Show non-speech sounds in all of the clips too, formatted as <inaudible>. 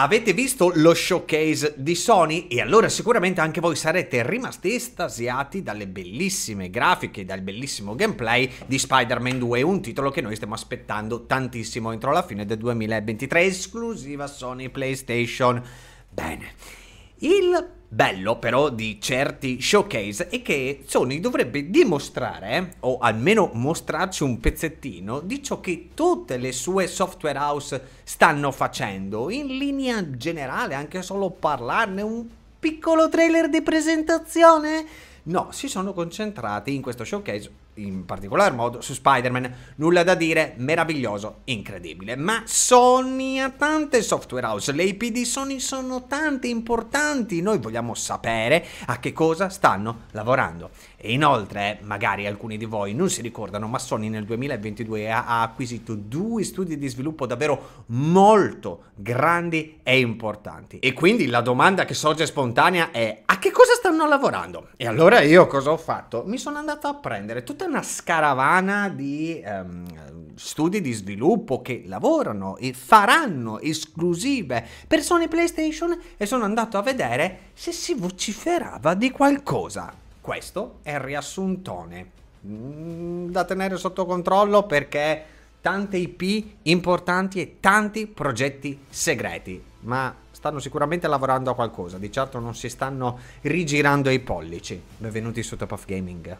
Avete visto lo showcase di Sony? E allora sicuramente anche voi sarete rimasti estasiati dalle bellissime grafiche, dal bellissimo gameplay di Spider-Man 2, un titolo che noi stiamo aspettando tantissimo entro la fine del 2023, esclusiva Sony PlayStation. Bene. Il bello però di certi showcase è che Sony dovrebbe dimostrare, o almeno mostrarci un pezzettino, di ciò che tutte le sue software house stanno facendo, in linea generale, anche solo parlarne un piccolo trailer di presentazione. No, si sono concentrati in questo showcase in particolar modo su Spider-Man. Nulla da dire, meraviglioso, incredibile. Ma Sony ha tante software house, le IP di Sony sono tante, importanti. Noi vogliamo sapere a che cosa stanno lavorando. E inoltre, magari alcuni di voi non si ricordano, ma Sony nel 2022 ha acquisito due studi di sviluppo davvero molto grandi e importanti. E quindi la domanda che sorge spontanea è a che cosa stanno lavorando? E allora io cosa ho fatto? Mi sono andato a prendere tutta una scaravana di ehm, studi di sviluppo che lavorano e faranno esclusive per Sony PlayStation e sono andato a vedere se si vociferava di qualcosa questo è il riassuntone mm, da tenere sotto controllo perché tante IP importanti e tanti progetti segreti, ma stanno sicuramente lavorando a qualcosa, di certo non si stanno rigirando i pollici. Benvenuti su Top of Gaming.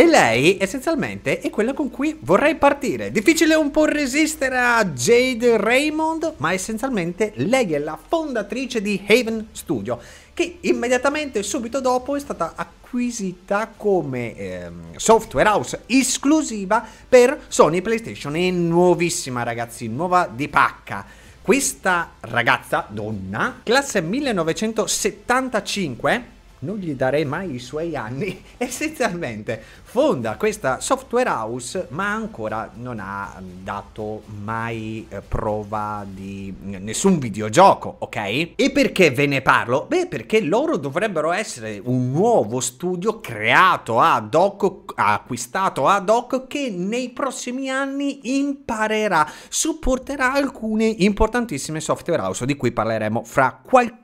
E lei essenzialmente è quella con cui vorrei partire. Difficile un po' resistere a Jade Raymond, ma essenzialmente lei è la fondatrice di Haven Studio, che immediatamente subito dopo è stata acquisita come ehm, software house esclusiva per Sony PlayStation. E nuovissima ragazzi, nuova di pacca. Questa ragazza, donna, classe 1975, non gli darei mai i suoi anni, <laughs> essenzialmente fonda questa software house ma ancora non ha dato mai eh, prova di nessun videogioco, ok? E perché ve ne parlo? Beh, perché loro dovrebbero essere un nuovo studio creato ad hoc, acquistato ad hoc, che nei prossimi anni imparerà, supporterà alcune importantissime software house di cui parleremo fra qualche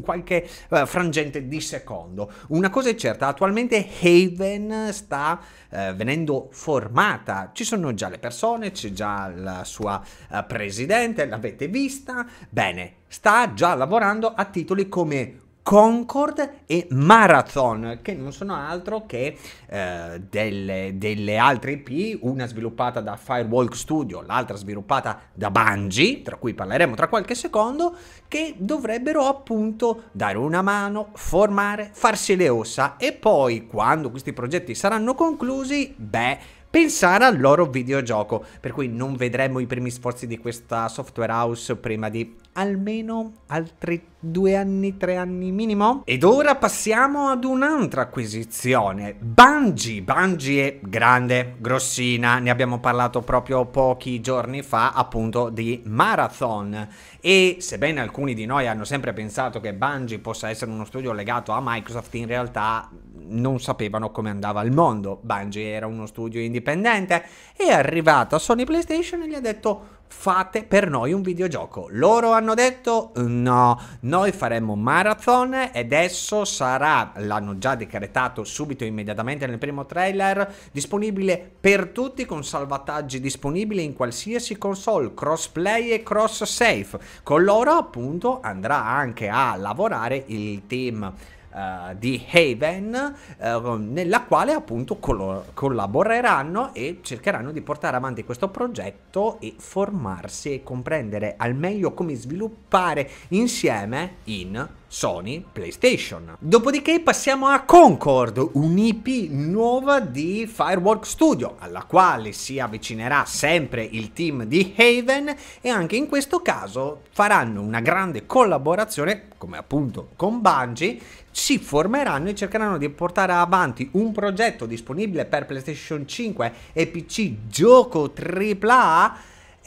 qualche eh, frangente di secondo. Una cosa è certa, attualmente Haven sta eh, venendo formata, ci sono già le persone, c'è già la sua eh, presidente, l'avete vista, bene, sta già lavorando a titoli come Concord e Marathon, che non sono altro che eh, delle, delle, altre IP, una sviluppata da Firewalk Studio, l'altra sviluppata da Bungie, tra cui parleremo tra qualche secondo, che dovrebbero appunto dare una mano, formare, farsi le ossa e poi quando questi progetti saranno conclusi, beh, pensare al loro videogioco, per cui non vedremo i primi sforzi di questa software house prima di almeno altri due anni, tre anni minimo. Ed ora passiamo ad un'altra acquisizione. Bungie. Bungie è grande, grossina, ne abbiamo parlato proprio pochi giorni fa appunto di Marathon. E sebbene alcuni di noi hanno sempre pensato che Bungie possa essere uno studio legato a Microsoft, in realtà non sapevano come andava il mondo. Bungie era uno studio indipendente, è arrivato a Sony PlayStation e gli ha detto fate per noi un videogioco. Loro hanno detto no, noi faremo marathon ed esso sarà, l'hanno già decretato subito immediatamente nel primo trailer, disponibile per tutti con salvataggi disponibili in qualsiasi console, crossplay e cross safe. Con loro appunto andrà anche a lavorare il team uh, di Haven, uh, nella quale appunto col- collaboreranno e cercheranno di portare avanti questo progetto e formarsi e comprendere al meglio come sviluppare insieme in Sony PlayStation. Dopodiché passiamo a Concord, un'IP nuova di Firework Studio, alla quale si avvicinerà sempre il team di Haven e anche in questo caso faranno una grande collaborazione, come appunto con Bungie, si formeranno e cercheranno di portare avanti un progetto disponibile per PlayStation 5 e PC gioco AAA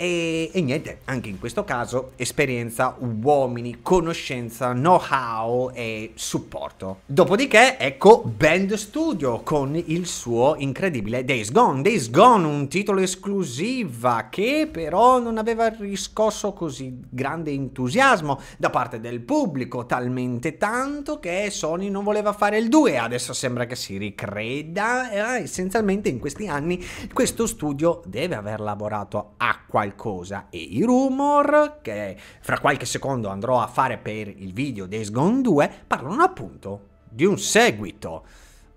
e, e, niente, anche in questo caso esperienza, uomini, conoscenza, know-how e supporto. Dopodiché ecco Band Studio con il suo incredibile Days Gone. Days Gone, un titolo esclusiva che però non aveva riscosso così grande entusiasmo da parte del pubblico, talmente tanto che Sony non voleva fare il 2. Adesso sembra che si ricreda. Eh, essenzialmente in questi anni questo studio deve aver lavorato a qualche qualcosa e i rumor che fra qualche secondo andrò a fare per il video Days Gone 2 parlano appunto di un seguito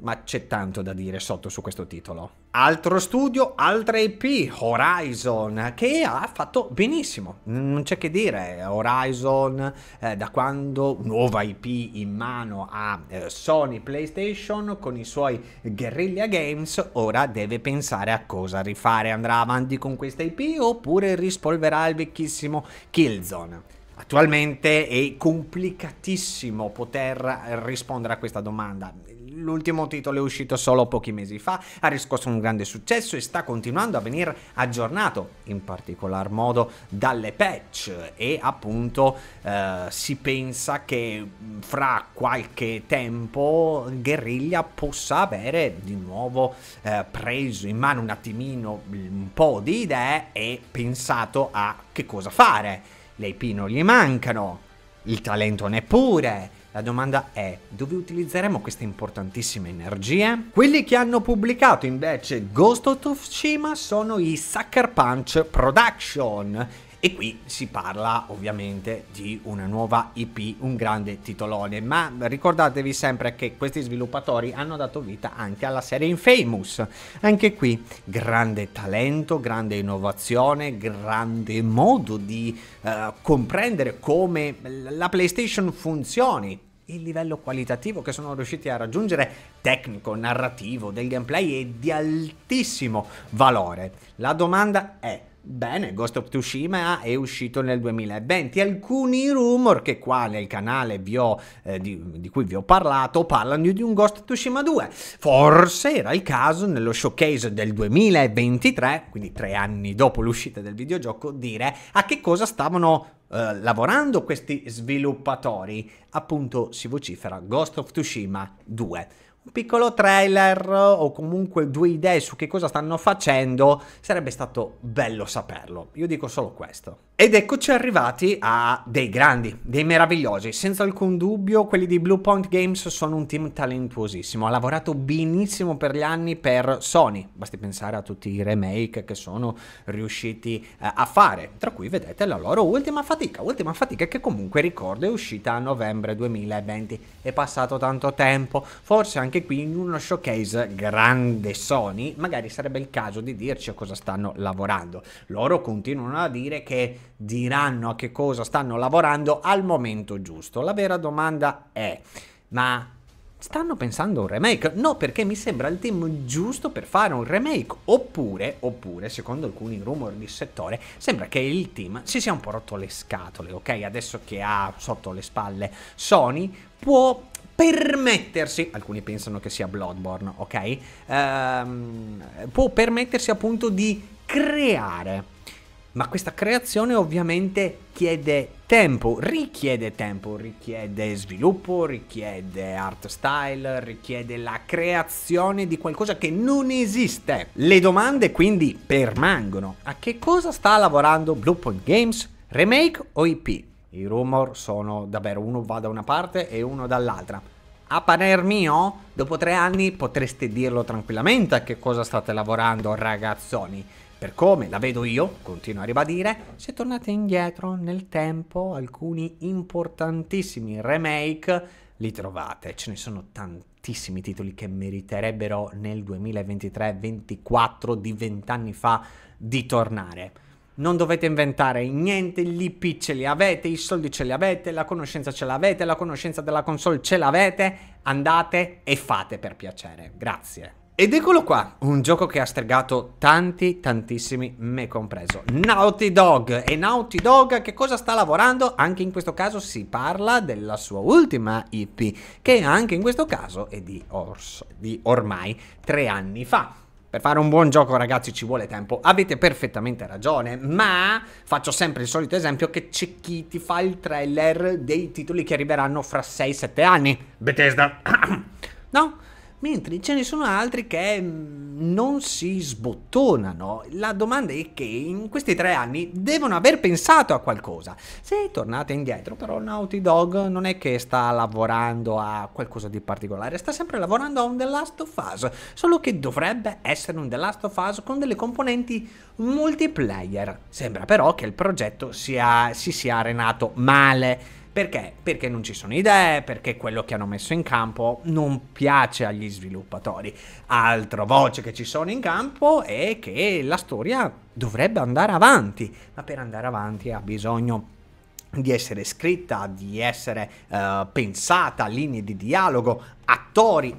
ma c'è tanto da dire sotto su questo titolo. Altro studio, altra IP, Horizon, che ha fatto benissimo, non c'è che dire, eh, Horizon eh, da quando nuova IP in mano a eh, Sony PlayStation con i suoi Guerrilla games, ora deve pensare a cosa rifare, andrà avanti con questa IP oppure rispolverà il vecchissimo Killzone. Attualmente è complicatissimo poter rispondere a questa domanda. L'ultimo titolo è uscito solo pochi mesi fa, ha riscosso un grande successo e sta continuando a venire aggiornato, in particolar modo dalle patch e appunto eh, si pensa che fra qualche tempo Guerriglia possa avere di nuovo eh, preso in mano un attimino un po' di idee e pensato a che cosa fare le IP non gli mancano, il talento neppure. La domanda è dove utilizzeremo queste importantissime energie? Quelli che hanno pubblicato invece Ghost of Tsushima sono i Sucker Punch Production e qui si parla ovviamente di una nuova IP, un grande titolone, ma ricordatevi sempre che questi sviluppatori hanno dato vita anche alla serie Infamous. Anche qui grande talento, grande innovazione, grande modo di uh, comprendere come la PlayStation funzioni il livello qualitativo che sono riusciti a raggiungere tecnico, narrativo, del gameplay è di altissimo valore. La domanda è Bene, Ghost of Tsushima è uscito nel 2020. Alcuni rumor che qua nel canale ho, eh, di, di, cui vi ho parlato parlano di un Ghost of Tsushima 2. Forse era il caso nello showcase del 2023, quindi tre anni dopo l'uscita del videogioco, dire a che cosa stavano eh, lavorando questi sviluppatori. Appunto si vocifera Ghost of Tsushima 2 un piccolo trailer o comunque due idee su che cosa stanno facendo, sarebbe stato bello saperlo. Io dico solo questo. Ed eccoci arrivati a dei grandi, dei meravigliosi. Senza alcun dubbio, quelli di Blue Point Games sono un team talentuosissimo. Ha lavorato benissimo per gli anni per Sony. Basti pensare a tutti i remake che sono riusciti eh, a fare. Tra cui vedete la loro ultima fatica. Ultima fatica che comunque ricordo è uscita a novembre 2020. È passato tanto tempo. Forse anche qui in uno showcase grande Sony, magari sarebbe il caso di dirci a cosa stanno lavorando. Loro continuano a dire che diranno a che cosa stanno lavorando al momento giusto. La vera domanda è, ma stanno pensando a un remake? No, perché mi sembra il team giusto per fare un remake. Oppure, oppure, secondo alcuni rumori di settore, sembra che il team si sia un po' rotto le scatole, ok? Adesso che ha sotto le spalle Sony, può permettersi, alcuni pensano che sia Bloodborne, ok? Ehm, può permettersi appunto di creare ma questa creazione ovviamente chiede tempo, richiede tempo, richiede sviluppo, richiede art style, richiede la creazione di qualcosa che non esiste. Le domande quindi permangono. A che cosa sta lavorando Bluepoint Games? Remake o IP? I rumor sono davvero uno va da una parte e uno dall'altra. A parer mio, dopo tre anni potreste dirlo tranquillamente a che cosa state lavorando ragazzoni per come la vedo io, continuo a ribadire, se tornate indietro nel tempo, alcuni importantissimi remake li trovate. Ce ne sono tantissimi titoli che meriterebbero nel 2023-24 di vent'anni fa di tornare. Non dovete inventare niente, gli IP ce li avete, i soldi ce li avete, la conoscenza ce l'avete, la conoscenza della console ce l'avete, andate e fate per piacere. Grazie. Ed eccolo qua, un gioco che ha stregato tanti, tantissimi, me compreso. Naughty Dog. E Naughty Dog a che cosa sta lavorando? Anche in questo caso si parla della sua ultima IP, che anche in questo caso è di, orso, di ormai tre anni fa. Per fare un buon gioco ragazzi ci vuole tempo, avete perfettamente ragione, ma faccio sempre il solito esempio che c'è chi ti fa il trailer dei titoli che arriveranno fra 6-7 anni. Bethesda. no? mentre ce ne sono altri che mm, non si sbottonano. La domanda è che in questi tre anni devono aver pensato a qualcosa. Se tornate indietro, però Naughty Dog non è che sta lavorando a qualcosa di particolare, sta sempre lavorando a un The Last of Us, solo che dovrebbe essere un The Last of Us con delle componenti multiplayer. Sembra però che il progetto sia, si sia arenato male perché? Perché non ci sono idee, perché quello che hanno messo in campo non piace agli sviluppatori. Altra voce che ci sono in campo è che la storia dovrebbe andare avanti, ma per andare avanti ha bisogno di essere scritta, di essere uh, pensata, linee di dialogo, attori,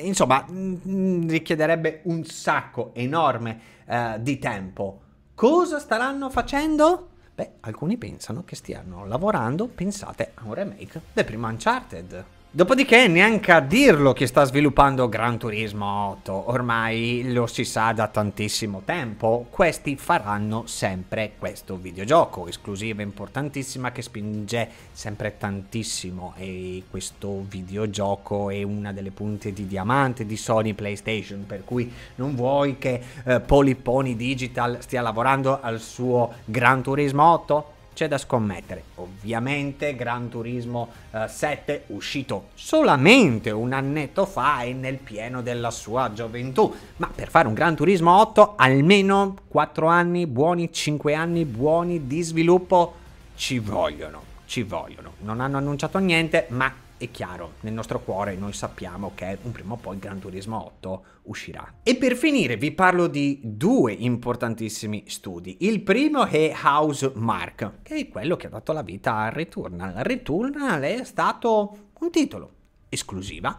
insomma mm, richiederebbe un sacco enorme uh, di tempo. Cosa staranno facendo? Beh, alcuni pensano che stiano lavorando, pensate, a un remake del primo Uncharted. Dopodiché neanche a dirlo che sta sviluppando Gran Turismo 8, ormai lo si sa da tantissimo tempo, questi faranno sempre questo videogioco, esclusiva importantissima che spinge sempre tantissimo e questo videogioco è una delle punte di diamante di Sony PlayStation, per cui non vuoi che eh, Poliponi Digital stia lavorando al suo Gran Turismo 8? c'è da scommettere. Ovviamente Gran Turismo eh, 7 uscito solamente un annetto fa e nel pieno della sua gioventù, ma per fare un Gran Turismo 8 almeno 4 anni buoni, 5 anni buoni di sviluppo ci vogliono, ci vogliono. Non hanno annunciato niente, ma è chiaro, nel nostro cuore noi sappiamo che un prima o poi Gran Turismo 8 uscirà. E per finire vi parlo di due importantissimi studi. Il primo è House Mark, che è quello che ha dato la vita a Returnal. Returnal è stato un titolo esclusiva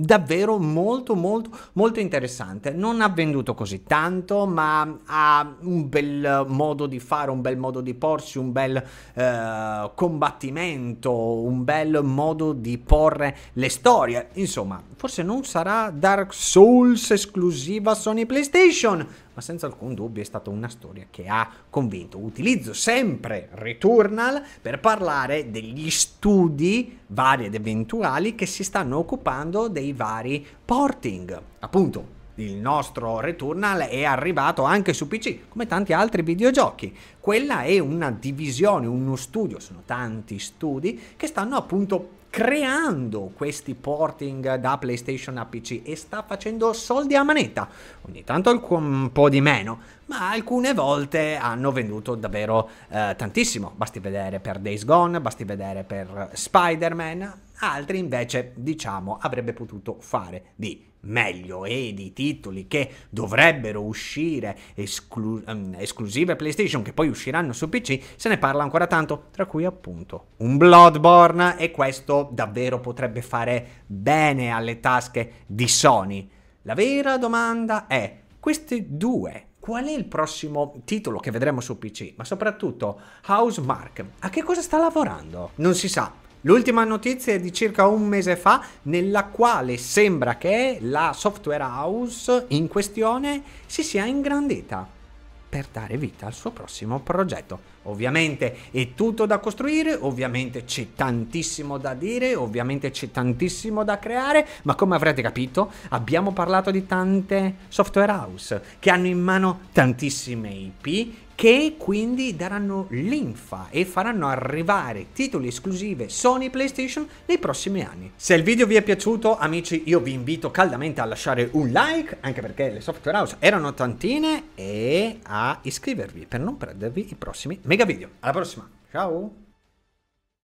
davvero molto molto molto interessante non ha venduto così tanto ma ha un bel modo di fare un bel modo di porsi un bel eh, combattimento un bel modo di porre le storie insomma forse non sarà Dark Souls esclusiva Sony PlayStation ma senza alcun dubbio è stata una storia che ha convinto. Utilizzo sempre Returnal per parlare degli studi vari ed eventuali che si stanno occupando dei vari porting. Appunto, il nostro Returnal è arrivato anche su PC, come tanti altri videogiochi. Quella è una divisione, uno studio, sono tanti studi che stanno appunto creando questi porting da PlayStation a PC e sta facendo soldi a manetta, ogni tanto un po' di meno, ma alcune volte hanno venduto davvero eh, tantissimo, basti vedere per Days Gone, basti vedere per Spider-Man, altri invece diciamo avrebbe potuto fare di meglio e di titoli che dovrebbero uscire esclu- ehm, esclusive PlayStation che poi usciranno su PC, se ne parla ancora tanto, tra cui appunto un Bloodborne e questo davvero potrebbe fare bene alle tasche di Sony. La vera domanda è queste due qual è il prossimo titolo che vedremo su PC, ma soprattutto House Mark, a che cosa sta lavorando? Non si sa. L'ultima notizia è di circa un mese fa, nella quale sembra che la software house in questione si sia ingrandita per dare vita al suo prossimo progetto. Ovviamente è tutto da costruire, ovviamente c'è tantissimo da dire, ovviamente c'è tantissimo da creare, ma come avrete capito abbiamo parlato di tante software house che hanno in mano tantissime IP che quindi daranno linfa e faranno arrivare titoli esclusive Sony PlayStation nei prossimi anni. Se il video vi è piaciuto amici io vi invito caldamente a lasciare un like anche perché le software house erano tantine e a iscrivervi per non perdervi i prossimi mega video. Alla prossima, ciao!